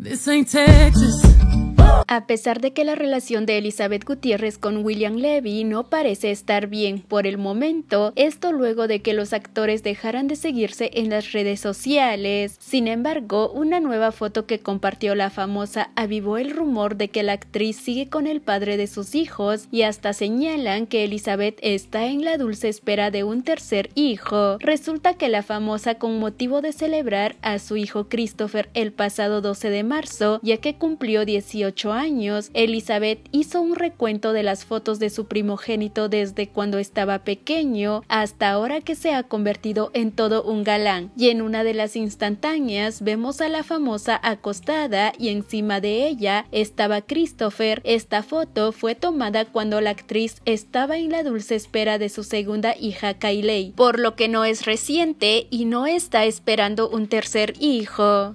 This ain't Texas. A pesar de que la relación de Elizabeth Gutiérrez con William Levy no parece estar bien por el momento, esto luego de que los actores dejaran de seguirse en las redes sociales. Sin embargo, una nueva foto que compartió la famosa avivó el rumor de que la actriz sigue con el padre de sus hijos y hasta señalan que Elizabeth está en la dulce espera de un tercer hijo. Resulta que la famosa con motivo de celebrar a su hijo Christopher el pasado 12 de marzo, ya que cumplió 18 años, años, Elizabeth hizo un recuento de las fotos de su primogénito desde cuando estaba pequeño hasta ahora que se ha convertido en todo un galán. Y en una de las instantáneas vemos a la famosa acostada y encima de ella estaba Christopher. Esta foto fue tomada cuando la actriz estaba en la dulce espera de su segunda hija Kylie, por lo que no es reciente y no está esperando un tercer hijo.